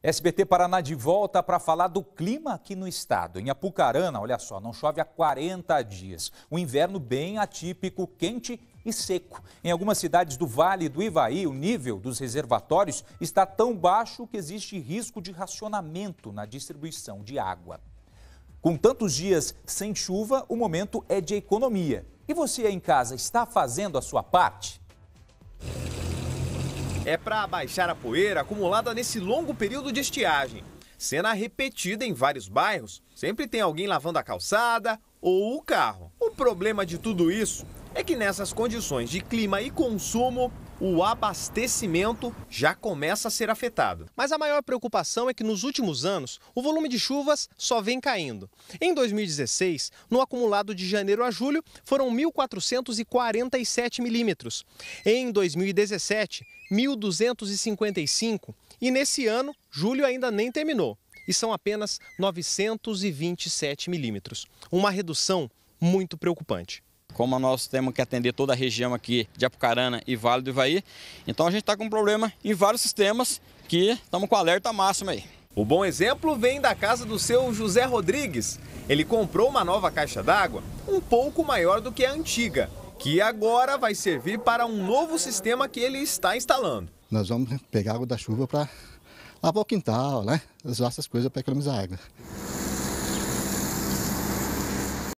SBT Paraná de volta para falar do clima aqui no estado. Em Apucarana, olha só, não chove há 40 dias. Um inverno bem atípico, quente e seco. Em algumas cidades do Vale do Ivaí, o nível dos reservatórios está tão baixo que existe risco de racionamento na distribuição de água. Com tantos dias sem chuva, o momento é de economia. E você aí em casa está fazendo a sua parte? é para abaixar a poeira acumulada nesse longo período de estiagem. Cena repetida em vários bairros, sempre tem alguém lavando a calçada ou o carro. O problema de tudo isso é que nessas condições de clima e consumo, o abastecimento já começa a ser afetado. Mas a maior preocupação é que nos últimos anos o volume de chuvas só vem caindo. Em 2016, no acumulado de janeiro a julho, foram 1.447 milímetros. Em 2017, 1.255. E nesse ano, julho ainda nem terminou. E são apenas 927 milímetros. Uma redução muito preocupante como nós temos que atender toda a região aqui de Apucarana e Vale do Ivaí. Então a gente está com um problema em vários sistemas que estamos com alerta máximo aí. O bom exemplo vem da casa do seu José Rodrigues. Ele comprou uma nova caixa d'água, um pouco maior do que a antiga, que agora vai servir para um novo sistema que ele está instalando. Nós vamos pegar água da chuva para lavar o quintal, né? Usar essas coisas para economizar água.